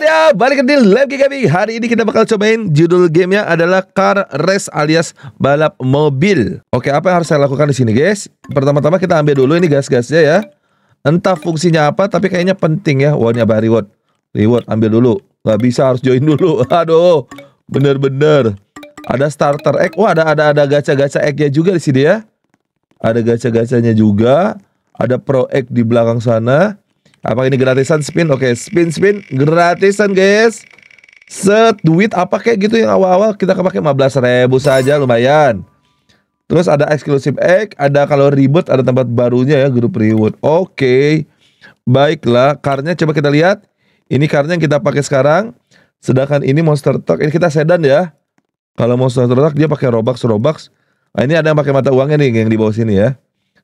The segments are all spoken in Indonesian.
Ya balik ke deal, lagi kami Hari ini kita bakal cobain judul gamenya adalah Car Race alias balap mobil Oke apa yang harus saya lakukan di sini guys Pertama-tama kita ambil dulu ini gas-gasnya ya Entah fungsinya apa tapi kayaknya penting ya Wah ini apa reward Reward ambil dulu Gak bisa harus join dulu Aduh bener-bener Ada starter egg Wah ada ada ada gacha-gacha eggnya juga di sini ya Ada gacha-gachanya juga Ada pro egg di belakang sana apa ini gratisan spin? Oke, okay, spin spin gratisan guys. Set duit apa kayak gitu yang awal-awal kita pakai 15 ribu saja lumayan. Terus ada eksklusif egg, ada kalau ribut ada tempat barunya ya grup reward. Oke. Okay. Baiklah, karnya coba kita lihat. Ini karnya yang kita pakai sekarang. Sedangkan ini monster truck ini kita sedan ya. Kalau monster truck dia pakai Robux Robux. Nah, ini ada yang pakai mata uangnya nih yang di bawah sini ya.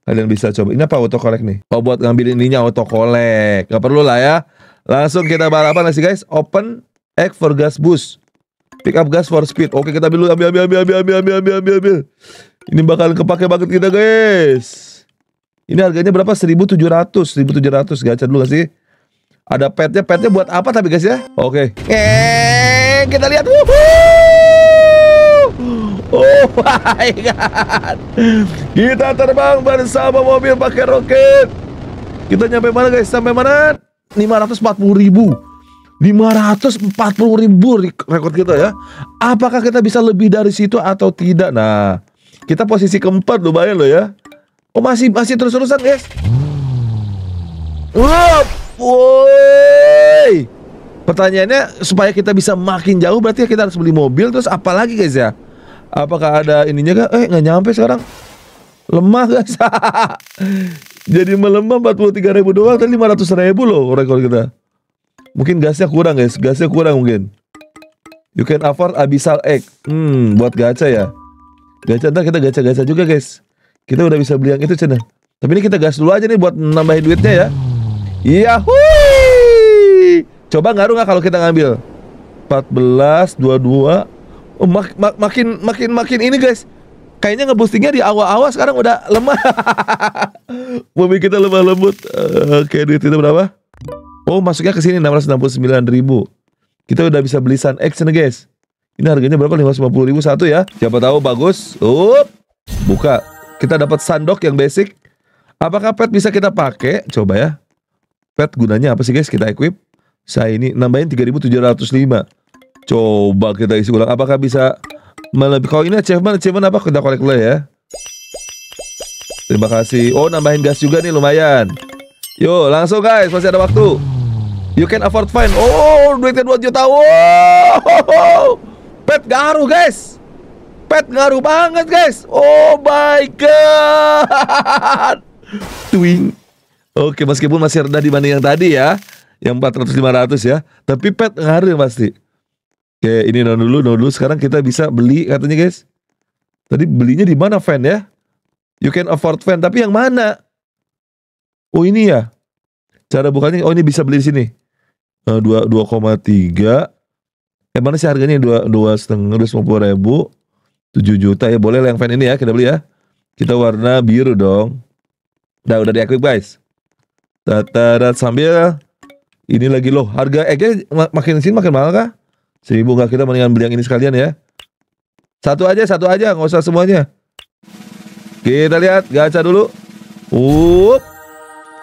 Kalian bisa coba. Ini apa collect nih? Kalau oh, buat ngambil ininya collect Gak perlu lah ya. Langsung kita balapan sih guys. Open egg for gas Bus, Pick up gas for speed. Oke kita ambil dulu. Ambil, ambil, ambil, ambil, ambil, ambil, ambil, ambil. Ini bakal kepake banget kita guys. Ini harganya berapa? 1700. 1700 gacha dulu gak sih? Ada petnya. Petnya buat apa tapi guys ya? Oke. Okay. kita lihat. Woohoo! Oh my god. Kita terbang bersama mobil pakai roket. Kita nyampe mana guys? Sampai mana? 540 ribu 540 ribu rekor kita ya Apakah kita bisa lebih dari situ atau tidak? Nah Kita posisi keempat lumayan loh ya Oh masih masih terus-terusan guys Wow Woi Pertanyaannya supaya kita bisa makin jauh berarti kita harus beli mobil terus apalagi guys ya apakah ada ininya kan? Eh nggak nyampe sekarang. Lemah guys. Jadi melemah 43 ribu doang tadi 500 ribu loh rekor kita. Mungkin gasnya kurang guys, gasnya kurang mungkin. You can afford Abyssal Egg. Hmm, buat gacha ya. Gacha ntar kita gacha-gacha juga guys. Kita udah bisa beli yang itu cina. Tapi ini kita gas dulu aja nih buat nambahin duitnya ya. Yahoo! Coba ngaruh nggak kalau kita ngambil? 14, 22, Oh, mak, mak, makin makin makin ini guys kayaknya ngeboostingnya di awal-awal sekarang udah lemah bumi kita lemah lembut uh, oke okay, duit kita berapa oh masuknya ke sini 669 ribu kita udah bisa beli Sun X nih guys ini harganya berapa 550 ribu satu ya siapa tahu bagus up buka kita dapat sandok yang basic apakah pet bisa kita pakai coba ya pet gunanya apa sih guys kita equip saya ini nambahin 3705 Coba kita isi ulang. Apakah bisa melebih? Kalau ini achievement, achievement apa? Kita collect dulu ya. Terima kasih. Oh, nambahin gas juga nih lumayan. Yo, langsung guys, masih ada waktu. You can afford fine. Oh, duitnya 2 juta. Wow. Pet ngaruh, guys. Pet ngaruh banget, guys. Oh my god. Twing. Oke, meskipun masih rendah dibanding yang tadi ya, yang 400 500 ya, tapi pet ngaruh yang pasti. Oke, ini non dulu, non dulu. Sekarang kita bisa beli katanya guys. Tadi belinya di mana fan ya? You can afford fan, tapi yang mana? Oh ini ya. Cara bukannya oh ini bisa beli di sini. Eh, dua dua koma tiga. Eh mana sih harganya dua dua setengah dua puluh ribu tujuh juta ya boleh lah yang fan ini ya kita beli ya. Kita warna biru dong. Nah udah diakui guys. Tatarat sambil ini lagi loh harga eh makin sini makin mahal kah? Seribu nggak kita mendingan beli yang ini sekalian ya. Satu aja, satu aja, nggak usah semuanya. Kita lihat gacha dulu. Up.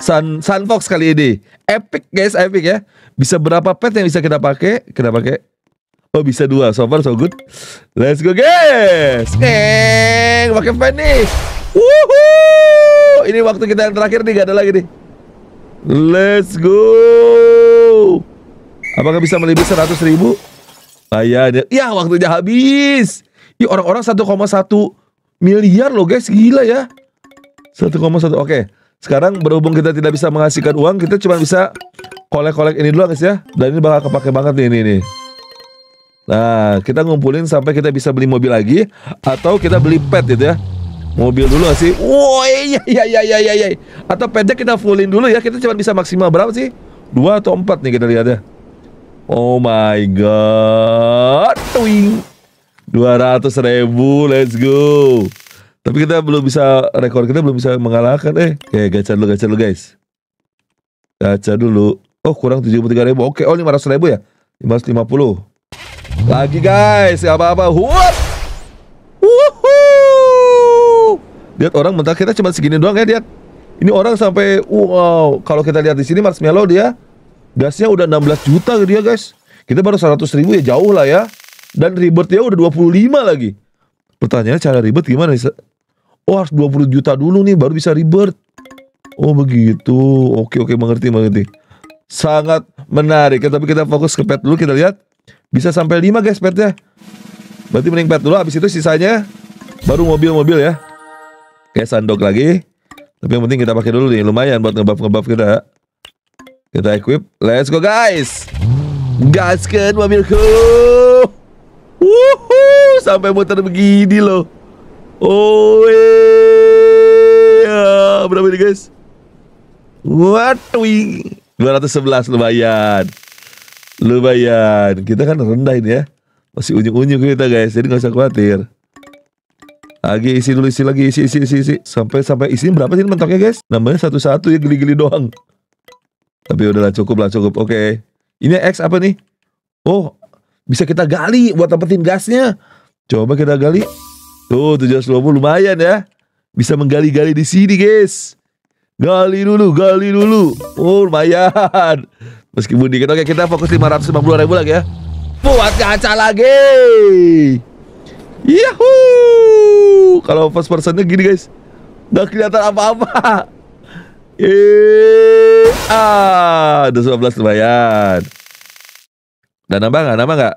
Sun Sunfox kali ini. Epic guys, epic ya. Bisa berapa pet yang bisa kita pakai? Kita pakai Oh bisa dua, so far so good Let's go guys Neng, pakai pet nih Woohoo Ini waktu kita yang terakhir nih, gak ada lagi nih Let's go Apakah bisa melibat seratus ribu? Bayarnya, ya waktunya habis. Ya orang-orang 1,1 miliar loh guys, gila ya. 1,1, oke. Okay. Sekarang berhubung kita tidak bisa menghasilkan uang, kita cuma bisa kolek-kolek ini dulu guys ya. Dan ini bakal kepake banget nih, ini nih. Nah, kita ngumpulin sampai kita bisa beli mobil lagi atau kita beli pet gitu ya. Mobil dulu sih. Woi, ya, ya, ya, ya, ya. Atau petnya kita fullin dulu ya. Kita cuma bisa maksimal berapa sih? Dua atau empat nih kita lihat ya. Oh my god. Twing. 200 ribu, let's go. Tapi kita belum bisa, rekor kita belum bisa mengalahkan. Eh, oke, gacha dulu, gacha dulu guys. Gacha dulu. Oh, kurang 73 ribu. Oke, oh 500 ribu ya? 550. Lagi guys, gak apa-apa. What? Lihat orang mentah kita cuma segini doang ya, lihat. Ini orang sampai, wow. Kalau kita lihat di sini Marshmallow dia ya. Gasnya udah 16 juta gitu dia ya, guys. Kita baru 100 ribu ya jauh lah ya. Dan ribet ya udah 25 lagi. Pertanyaannya cara ribet gimana nih? Oh harus 20 juta dulu nih baru bisa ribet. Oh begitu. Oke oke mengerti mengerti. Sangat menarik. Ya, tapi kita fokus ke pet dulu kita lihat. Bisa sampai 5 guys petnya. Berarti mending pet dulu habis itu sisanya baru mobil-mobil ya. Kayak sandok lagi. Tapi yang penting kita pakai dulu nih lumayan buat ngebuff ngebuff kita. Kita equip. Let's go guys. Gaskan mobilku. Wuhu, sampai muter begini loh. Oh, iya. Berapa ini guys? What Waduh. 211 lumayan. Lumayan. Kita kan rendah ini ya. Masih unyu unyu kita guys. Jadi gak usah khawatir. Lagi isi dulu isi lagi isi isi isi isi sampai sampai isi berapa sih mentoknya guys? namanya satu-satu ya geli-geli doang. Tapi udahlah cukup lah cukup. Oke. Okay. Ini X apa nih? Oh, bisa kita gali buat dapetin gasnya. Coba kita gali. Tuh 720 lumayan ya. Bisa menggali-gali di sini, guys. Gali dulu, gali dulu. Oh, lumayan. Meskipun dikit. Oke, kita fokus 550 ribu lagi ya. Buat kaca lagi. Yahoo! Kalau first personnya gini, guys. Nggak kelihatan apa-apa. Eh, Ah, udah 19 lumayan. Dan nambah nggak? Nambah nggak?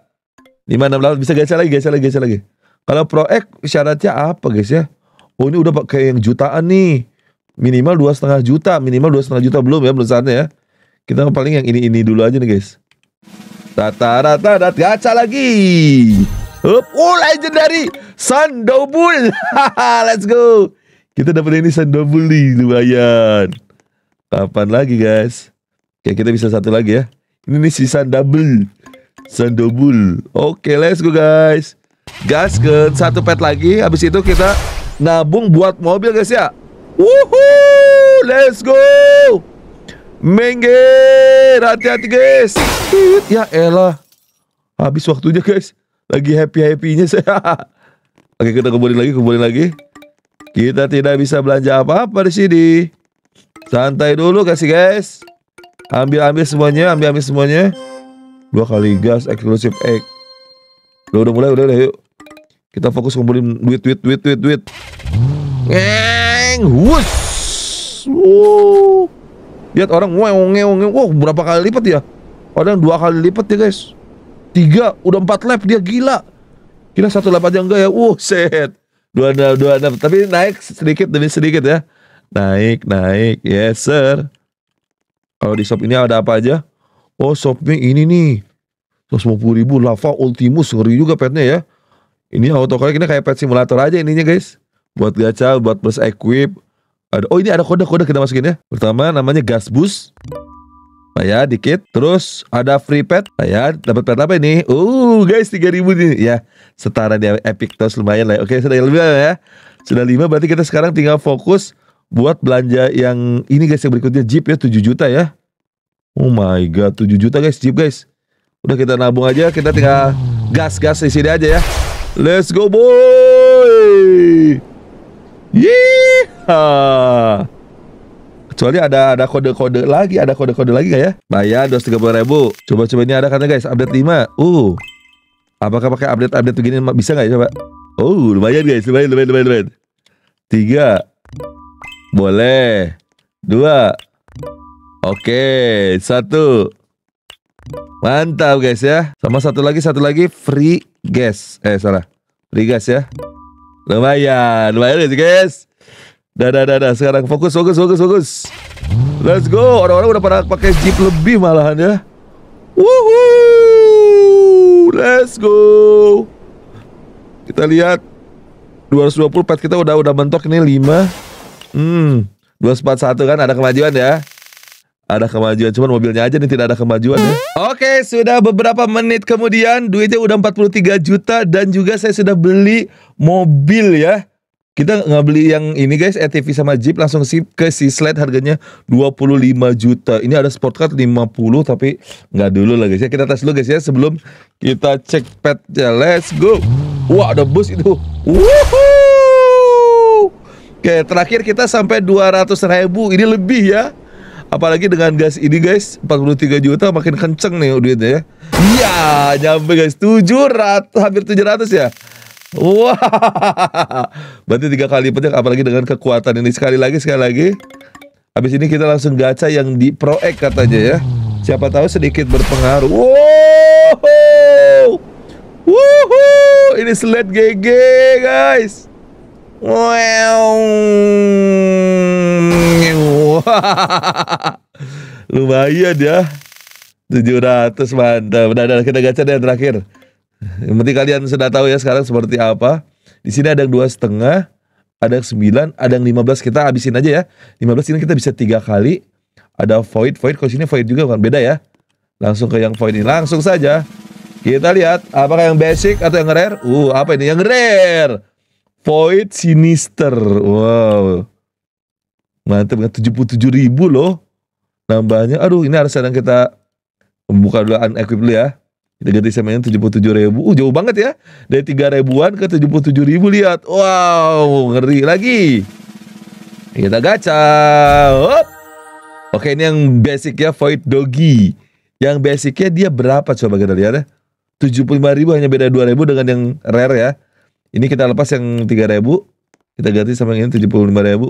5, 6, 8. Bisa gacha lagi, gacha lagi, gacha lagi. Kalau Pro X syaratnya apa guys ya? Oh ini udah pakai yang jutaan nih. Minimal dua setengah juta, minimal dua setengah juta belum ya, belum saatnya ya. Kita paling yang ini ini dulu aja nih guys. Rata rata dat gacha lagi. Up, oh legendary Sandobul. Let's go. Kita dapat ini Sandobul nih lumayan. Kapan lagi guys? Ya kita bisa satu lagi ya. Ini nih sisa double. Sisa double. Oke let's go guys. Gas ke satu pet lagi. Habis itu kita nabung buat mobil guys ya. Wuhu, Let's go. Mengger, Hati-hati guys. Ya elah. Habis waktunya guys. Lagi happy-happynya saya. Oke kita kembali lagi, kembali lagi. Kita tidak bisa belanja apa-apa di sini. Santai dulu kasih guys. Ambil-ambil semuanya, ambil-ambil semuanya. Dua kali gas, eksklusif egg. Udah, udah mulai, udah, udah yuk. Kita fokus ngumpulin duit, duit, duit, duit, duit. Ngeng, wus. Wow. Lihat orang ngeong, ngeong, Wow, berapa kali lipat ya? Orang dua kali lipat ya guys. Tiga, udah empat lap, dia gila. Gila satu lap aja enggak ya? Wow, set. Dua enam, dua enam. Tapi naik sedikit demi sedikit ya. Naik, naik. Yes, sir. Kalau di shop ini ada apa aja? Oh, shopnya ini nih. 150 ribu Lava Ultimus ngeri juga petnya ya. Ini auto ini kayak pet simulator aja ininya guys. Buat gacha, buat plus equip. Ada oh ini ada kode-kode kita masukin ya. Pertama namanya gas boost. Bayar dikit. Terus ada free pet. Bayar dapat pet apa ini? Uh guys tiga ribu nih ya. Setara di Epic Toss lumayan lah. Oke, sudah lebih ya. Sudah lima berarti kita sekarang tinggal fokus buat belanja yang ini guys yang berikutnya Jeep ya 7 juta ya. Oh my god 7 juta guys Jeep guys. Udah kita nabung aja kita tinggal gas-gas di sini aja ya. Let's go boy. Yee! Kecuali ada ada kode-kode lagi, ada kode-kode lagi gak ya? Bayar dua puluh ribu. Coba-coba ini ada katanya guys, update 5. Uh. Apakah pakai update-update begini bisa nggak ya coba? Oh, lumayan guys, lumayan, lumayan, lumayan, lumayan. Tiga, boleh. Dua. Oke, satu. Mantap guys ya. Sama satu lagi, satu lagi free gas. Eh salah. Free gas ya. Lumayan, lumayan guys. Dah, dah, dah, dah. Sekarang fokus, fokus, fokus, fokus. Let's go. Orang-orang udah pada pakai jeep lebih malahan ya. Woohoo. Let's go. Kita lihat 220 pet kita udah udah mentok ini 5 Hmm, 241 kan ada kemajuan ya. Ada kemajuan, cuman mobilnya aja nih tidak ada kemajuan ya. Oke, sudah beberapa menit kemudian duitnya udah 43 juta dan juga saya sudah beli mobil ya. Kita nggak beli yang ini guys, ATV sama Jeep langsung ke si Sislet harganya 25 juta. Ini ada sport lima 50 tapi nggak dulu lah guys ya. Kita tes dulu guys ya sebelum kita cek petnya. Let's go. Wah, ada bus itu. Woohoo! Oke, terakhir kita sampai 200 ribu. Ini lebih ya. Apalagi dengan gas ini guys, 43 juta makin kenceng nih duitnya ya. Iya, nyampe guys 700 hampir 700 ya. Wah. Berarti tiga kali lipatnya apalagi dengan kekuatan ini. Sekali lagi, sekali lagi. Habis ini kita langsung gacha yang di Pro X katanya ya. Siapa tahu sedikit berpengaruh. Wow. Wuhuu! ini sled GG guys. Wow. Lumayan ya. 700 mantap. nah, nah, kita gacha deh yang terakhir. Yang penting kalian sudah tahu ya sekarang seperti apa. Di sini ada yang dua setengah, ada yang sembilan, ada yang lima belas. Kita habisin aja ya. Lima belas ini kita bisa tiga kali. Ada void, void. Kalau sini void juga bukan beda ya. Langsung ke yang void ini. Langsung saja. Kita lihat apakah yang basic atau yang rare. Uh, apa ini? Yang rare. Void Sinister. Wow. Mantap kan 77 ribu loh. Nambahnya. Aduh ini harus sedang kita buka dulu unequip dulu ya. Kita ganti sama yang 77 ribu. Uh, jauh banget ya. Dari 3 ribuan ke 77 ribu lihat. Wow ngeri lagi. Kita gacha. Hop. Oke ini yang basic ya Void Doggy. Yang basicnya dia berapa coba kita lihat ya. 75 ribu hanya beda 2 ribu dengan yang rare ya. Ini kita lepas yang 3000 Kita ganti sama yang ini ribu.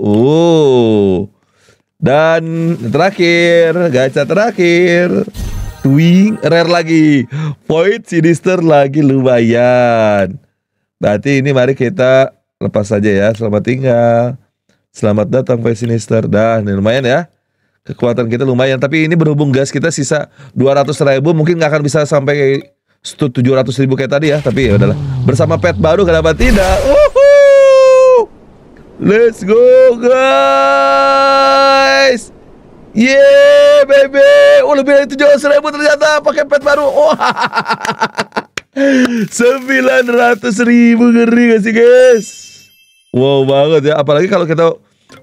Oh Dan terakhir Gacha terakhir Twing Rare lagi Void Sinister lagi lumayan Berarti ini mari kita lepas saja ya Selamat tinggal Selamat datang Void Sinister dah, ini lumayan ya Kekuatan kita lumayan Tapi ini berhubung gas kita sisa 200 ribu Mungkin nggak akan bisa sampai 700 ribu kayak tadi ya tapi ya udahlah bersama pet baru kenapa tidak uhuh. let's go guys yeah baby oh lebih dari tujuh ratus ribu ternyata pakai pet baru oh sembilan ratus ribu ngeri gak sih guys wow banget ya apalagi kalau kita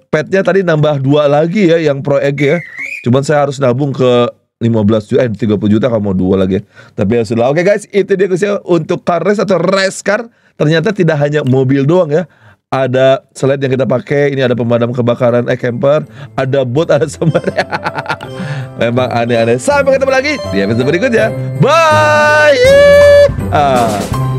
petnya tadi nambah dua lagi ya yang pro egg ya cuman saya harus nabung ke 15 juta, eh 30 juta kamu mau dua lagi Tapi ya sudah. Oke guys, itu dia kesini ya, untuk car race atau race car. Ternyata tidak hanya mobil doang ya. Ada sled yang kita pakai, ini ada pemadam kebakaran, eh camper, ada boat, ada sembar Memang aneh-aneh. Sampai ketemu lagi di episode berikutnya. Bye! Ah.